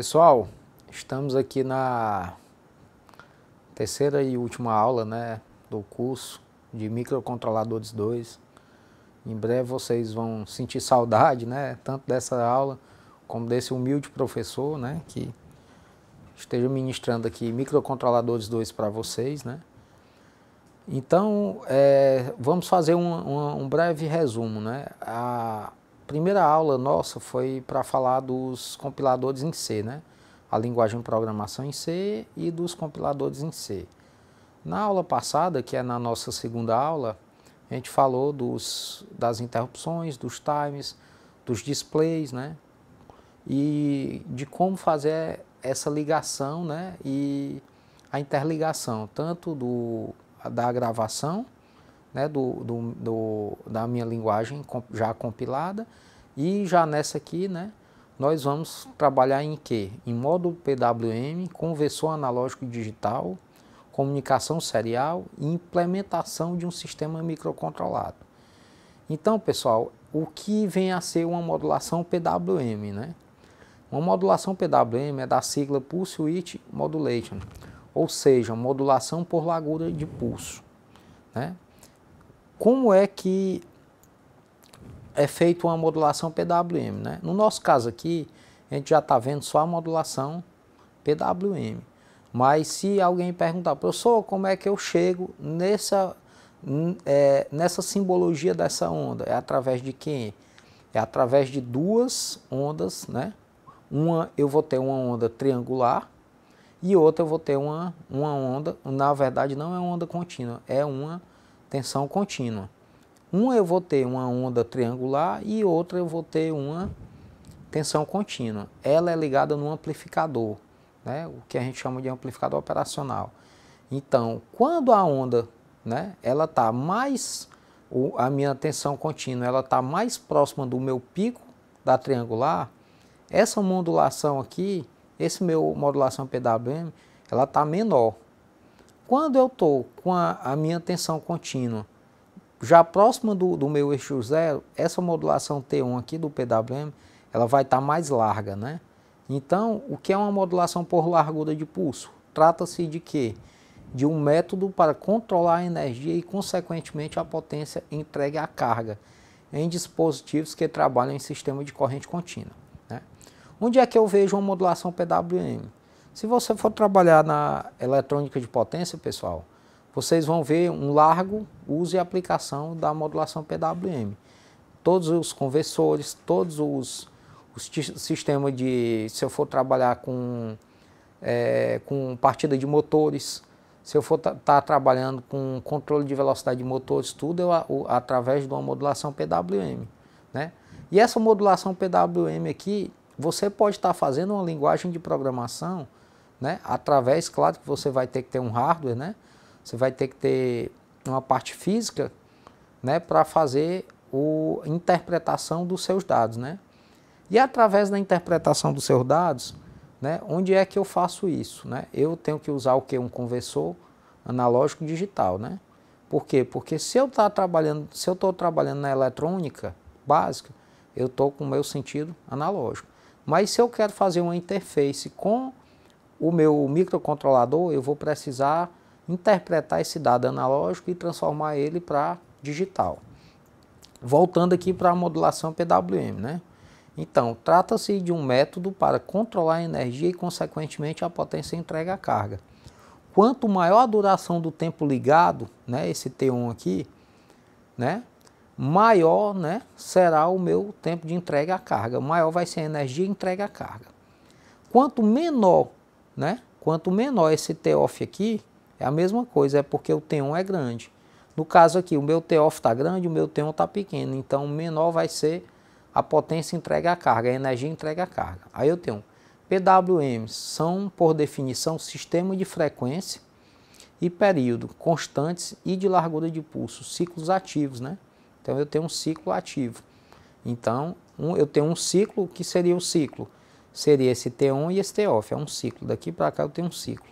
Pessoal, estamos aqui na terceira e última aula né, do curso de Microcontroladores 2. Em breve vocês vão sentir saudade, né, tanto dessa aula como desse humilde professor, né, que esteja ministrando aqui Microcontroladores 2 para vocês, né. Então, é, vamos fazer um, um, um breve resumo, né. A, primeira aula nossa foi para falar dos compiladores em C, né? A linguagem de programação em C e dos compiladores em C. Na aula passada, que é na nossa segunda aula, a gente falou dos, das interrupções, dos times, dos displays, né? E de como fazer essa ligação, né? E a interligação, tanto do, da gravação, né? do, do, do da minha linguagem já compilada e já nessa aqui, né, nós vamos trabalhar em que? Em módulo PWM, conversor analógico e digital, comunicação serial e implementação de um sistema microcontrolado. Então, pessoal, o que vem a ser uma modulação PWM, né? Uma modulação PWM é da sigla Pulse Width Modulation, ou seja, modulação por largura de pulso. Né? Como é que é feita uma modulação PWM. Né? No nosso caso aqui, a gente já está vendo só a modulação PWM. Mas se alguém perguntar, professor, como é que eu chego nessa, é, nessa simbologia dessa onda? É através de quem? É através de duas ondas, né? Uma eu vou ter uma onda triangular e outra eu vou ter uma, uma onda, na verdade não é uma onda contínua, é uma tensão contínua. Uma eu vou ter uma onda triangular e outra eu vou ter uma tensão contínua. Ela é ligada num amplificador, né? o que a gente chama de amplificador operacional. Então, quando a onda né, ela está mais, a minha tensão contínua ela está mais próxima do meu pico da triangular, essa modulação aqui, esse meu modulação PWM, ela está menor. Quando eu estou com a, a minha tensão contínua já próxima do, do meu eixo zero, essa modulação T1 aqui do PWM, ela vai estar tá mais larga, né? Então, o que é uma modulação por largura de pulso? Trata-se de quê? De um método para controlar a energia e, consequentemente, a potência entregue à carga em dispositivos que trabalham em sistema de corrente contínua. Né? Onde é que eu vejo uma modulação PWM? Se você for trabalhar na eletrônica de potência, pessoal, vocês vão ver um largo uso e aplicação da modulação PWM. Todos os conversores, todos os, os sistemas de. Se eu for trabalhar com, é, com partida de motores, se eu for estar tá trabalhando com controle de velocidade de motores, tudo eu, é eu, através de uma modulação PWM. Né? E essa modulação PWM aqui, você pode estar tá fazendo uma linguagem de programação, né? através, claro que você vai ter que ter um hardware, né? Você vai ter que ter uma parte física né, para fazer a interpretação dos seus dados. Né? E através da interpretação dos seus dados, né, onde é que eu faço isso? Né? Eu tenho que usar o que? Um conversor analógico digital. Né? Por quê? Porque se eu tá trabalhando, se eu estou trabalhando na eletrônica básica, eu estou com o meu sentido analógico. Mas se eu quero fazer uma interface com o meu microcontrolador, eu vou precisar interpretar esse dado analógico e transformar ele para digital. Voltando aqui para a modulação PWM, né? Então, trata-se de um método para controlar a energia e, consequentemente, a potência entrega à carga. Quanto maior a duração do tempo ligado, né, esse T1 aqui, né, maior né, será o meu tempo de entrega à carga. Maior vai ser a energia entrega à carga. Quanto menor, né, quanto menor esse T off aqui, é a mesma coisa, é porque o T1 é grande. No caso aqui, o meu t está grande, o meu T1 está pequeno. Então, menor vai ser a potência entrega a carga, a energia entrega a carga. Aí eu tenho PWMs, são, por definição, sistema de frequência e período constantes e de largura de pulso, ciclos ativos, né? Então, eu tenho um ciclo ativo. Então, um, eu tenho um ciclo que seria o ciclo. Seria esse T1 e esse TOF. É um ciclo. Daqui para cá eu tenho um ciclo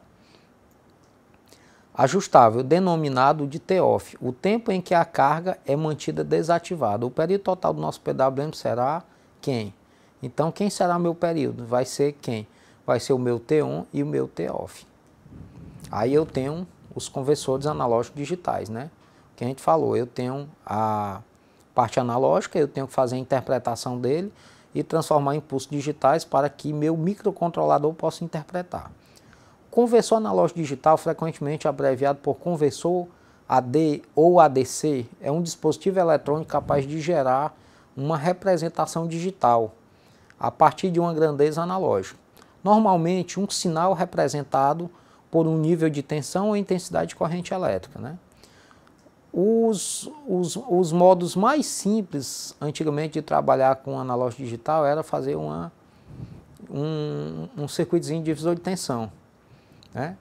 ajustável, denominado de TOF, o tempo em que a carga é mantida desativada. O período total do nosso PWM será quem? Então, quem será meu período? Vai ser quem? Vai ser o meu T1 e o meu TOF. Aí eu tenho os conversores analógicos digitais, né? Que a gente falou, eu tenho a parte analógica, eu tenho que fazer a interpretação dele e transformar em impulsos digitais para que meu microcontrolador possa interpretar. Conversor analógico digital, frequentemente abreviado por conversor AD ou ADC, é um dispositivo eletrônico capaz de gerar uma representação digital a partir de uma grandeza analógica. Normalmente, um sinal representado por um nível de tensão ou intensidade de corrente elétrica. Né? Os, os, os modos mais simples antigamente de trabalhar com analógico digital era fazer uma, um, um circuitozinho de divisor de tensão. Né?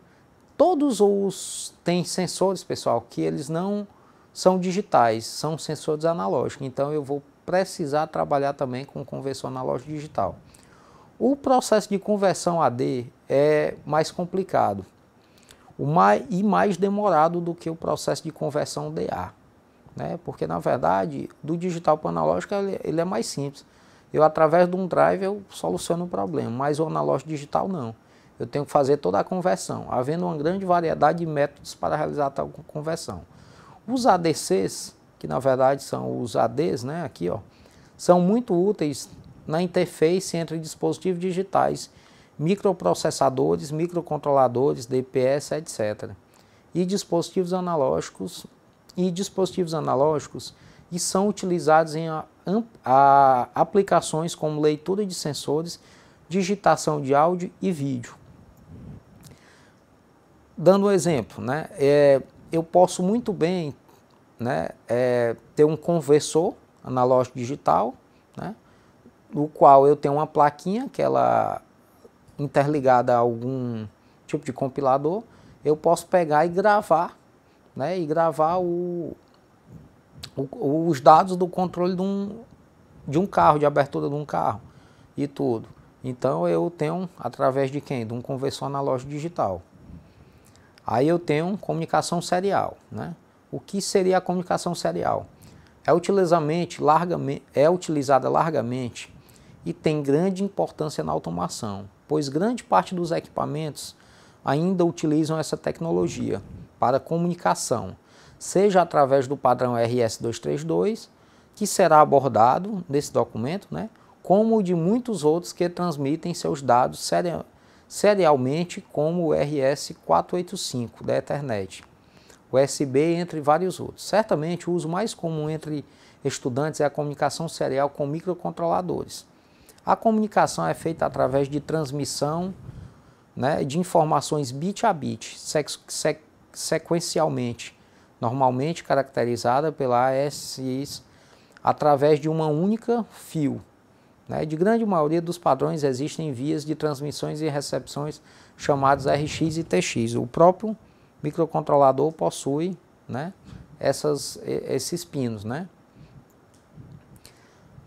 Todos os têm sensores, pessoal, que eles não são digitais, são sensores analógicos. Então eu vou precisar trabalhar também com conversão analógico digital. O processo de conversão AD é mais complicado mais, e mais demorado do que o processo de conversão DA. Né? Porque, na verdade, do digital para o analógico ele, ele é mais simples. Eu, através de um drive, eu soluciono o problema, mas o analógico digital não eu tenho que fazer toda a conversão, havendo uma grande variedade de métodos para realizar tal conversão. Os ADCs, que na verdade são os ADs, né, aqui, ó, são muito úteis na interface entre dispositivos digitais, microprocessadores, microcontroladores, DPS, etc. E dispositivos analógicos e dispositivos analógicos e são utilizados em a, a, aplicações como leitura de sensores, digitação de áudio e vídeo dando um exemplo, né? É, eu posso muito bem né, é, ter um conversor analógico digital, né, no qual eu tenho uma plaquinha que ela interligada a algum tipo de compilador, eu posso pegar e gravar, né, e gravar o, o, os dados do controle de um, de um carro, de abertura de um carro e tudo. Então eu tenho através de quem? De um conversor analógico digital. Aí eu tenho comunicação serial. Né? O que seria a comunicação serial? É, utilizamente, largamente, é utilizada largamente e tem grande importância na automação, pois grande parte dos equipamentos ainda utilizam essa tecnologia para comunicação, seja através do padrão RS232, que será abordado nesse documento, né, como de muitos outros que transmitem seus dados serial serialmente como o RS-485 da Ethernet, USB entre vários outros. Certamente o uso mais comum entre estudantes é a comunicação serial com microcontroladores. A comunicação é feita através de transmissão né, de informações bit a bit, sequencialmente, normalmente caracterizada pela ASIS, através de uma única fio, né? De grande maioria dos padrões existem vias de transmissões e recepções chamados RX e TX. O próprio microcontrolador possui né, essas, esses pinos. Né?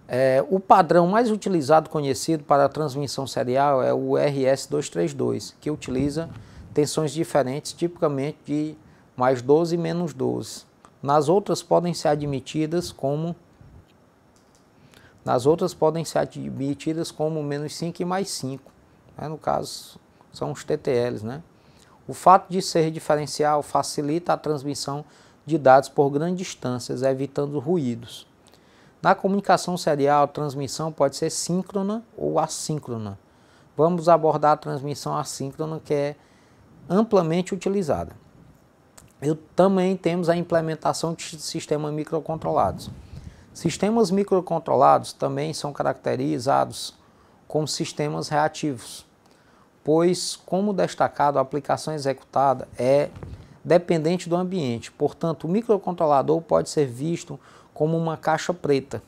É, o padrão mais utilizado conhecido para a transmissão serial é o RS232, que utiliza tensões diferentes, tipicamente de mais 12 e menos 12. Nas outras podem ser admitidas como nas outras podem ser admitidas como menos 5 e mais 5. Né? No caso, são os TTLs. Né? O fato de ser diferencial facilita a transmissão de dados por grandes distâncias, evitando ruídos. Na comunicação serial, a transmissão pode ser síncrona ou assíncrona. Vamos abordar a transmissão assíncrona, que é amplamente utilizada. Eu, também temos a implementação de sistemas microcontrolados. Sistemas microcontrolados também são caracterizados como sistemas reativos, pois, como destacado, a aplicação executada é dependente do ambiente, portanto, o microcontrolador pode ser visto como uma caixa preta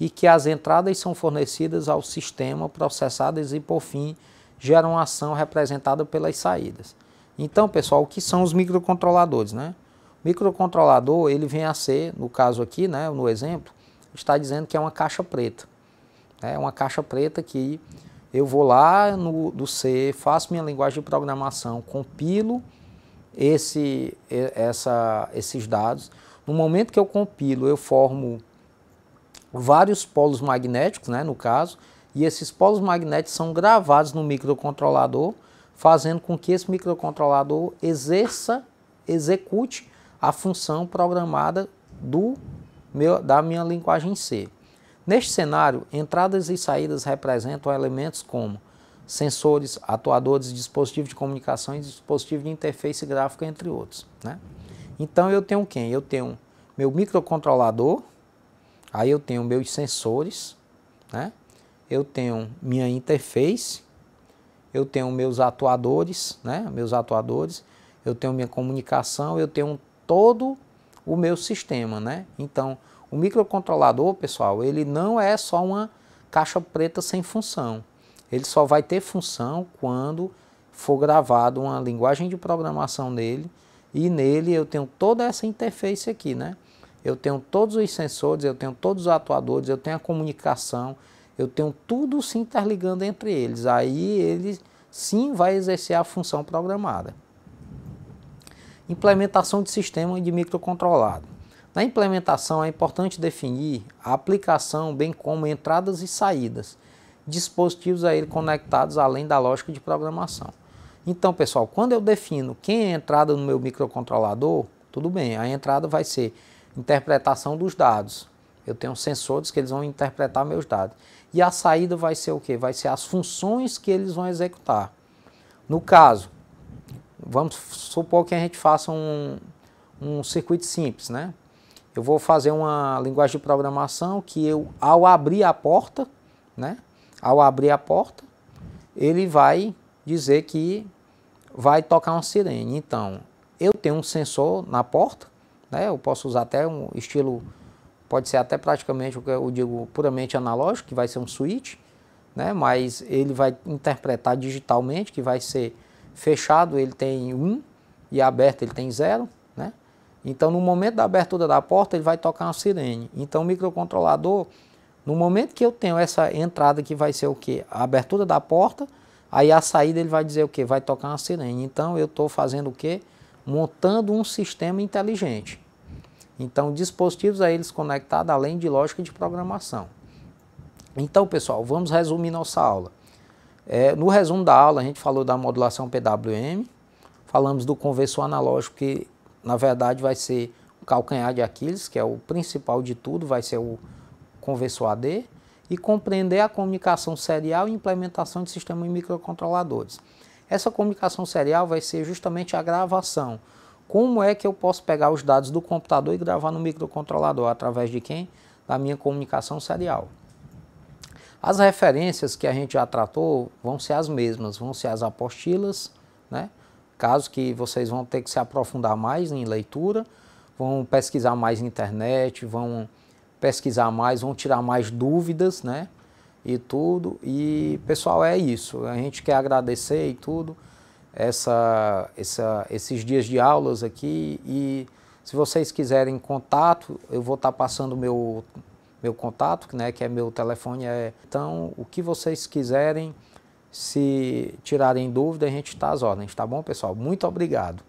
e que as entradas são fornecidas ao sistema, processadas e, por fim, geram ação representada pelas saídas. Então, pessoal, o que são os microcontroladores? Né? Microcontrolador, ele vem a ser, no caso aqui, né, no exemplo, está dizendo que é uma caixa preta. É uma caixa preta que eu vou lá no, do C, faço minha linguagem de programação, compilo esse, essa, esses dados. No momento que eu compilo, eu formo vários polos magnéticos, né, no caso, e esses polos magnéticos são gravados no microcontrolador, fazendo com que esse microcontrolador exerça, execute a função programada do meu, da minha linguagem C. Neste cenário, entradas e saídas representam elementos como sensores, atuadores, dispositivos de comunicação e dispositivos de interface gráfica, entre outros. Né? Então eu tenho quem? Eu tenho meu microcontrolador, aí eu tenho meus sensores, né? eu tenho minha interface, eu tenho meus atuadores, né? meus atuadores, eu tenho minha comunicação, eu tenho todo o meu sistema, né? Então, o microcontrolador, pessoal, ele não é só uma caixa preta sem função. Ele só vai ter função quando for gravado uma linguagem de programação nele e nele eu tenho toda essa interface aqui, né? Eu tenho todos os sensores, eu tenho todos os atuadores, eu tenho a comunicação, eu tenho tudo se interligando entre eles. Aí ele sim vai exercer a função programada. Implementação de sistema de microcontrolado. Na implementação é importante definir a aplicação, bem como entradas e saídas, dispositivos a ele conectados além da lógica de programação. Então, pessoal, quando eu defino quem é a entrada no meu microcontrolador, tudo bem, a entrada vai ser interpretação dos dados. Eu tenho sensores que eles vão interpretar meus dados. E a saída vai ser o que? Vai ser as funções que eles vão executar. No caso, vamos supor que a gente faça um, um circuito simples, né? Eu vou fazer uma linguagem de programação que eu, ao abrir a porta, né? Ao abrir a porta, ele vai dizer que vai tocar uma sirene. Então, eu tenho um sensor na porta, né? Eu posso usar até um estilo, pode ser até praticamente o que eu digo puramente analógico, que vai ser um switch, né? Mas ele vai interpretar digitalmente, que vai ser fechado ele tem 1 um, e aberto ele tem 0. Né? Então, no momento da abertura da porta, ele vai tocar uma sirene. Então, o microcontrolador, no momento que eu tenho essa entrada que vai ser o quê? A abertura da porta, aí a saída ele vai dizer o quê? Vai tocar uma sirene. Então, eu estou fazendo o quê? Montando um sistema inteligente. Então, dispositivos a eles conectados, além de lógica de programação. Então, pessoal, vamos resumir nossa aula. É, no resumo da aula, a gente falou da modulação PWM, falamos do conversor analógico, que na verdade vai ser o calcanhar de Aquiles, que é o principal de tudo, vai ser o conversor AD, e compreender a comunicação serial e implementação de sistemas microcontroladores. Essa comunicação serial vai ser justamente a gravação. Como é que eu posso pegar os dados do computador e gravar no microcontrolador? Através de quem? Da minha comunicação serial. As referências que a gente já tratou vão ser as mesmas, vão ser as apostilas, né? caso que vocês vão ter que se aprofundar mais em leitura, vão pesquisar mais na internet, vão pesquisar mais, vão tirar mais dúvidas, né? E tudo. E pessoal, é isso. A gente quer agradecer e tudo essa, essa, esses dias de aulas aqui. E se vocês quiserem contato, eu vou estar passando meu meu contato, né, que é meu telefone. É... Então, o que vocês quiserem, se tirarem dúvida, a gente está às ordens, tá bom, pessoal? Muito obrigado.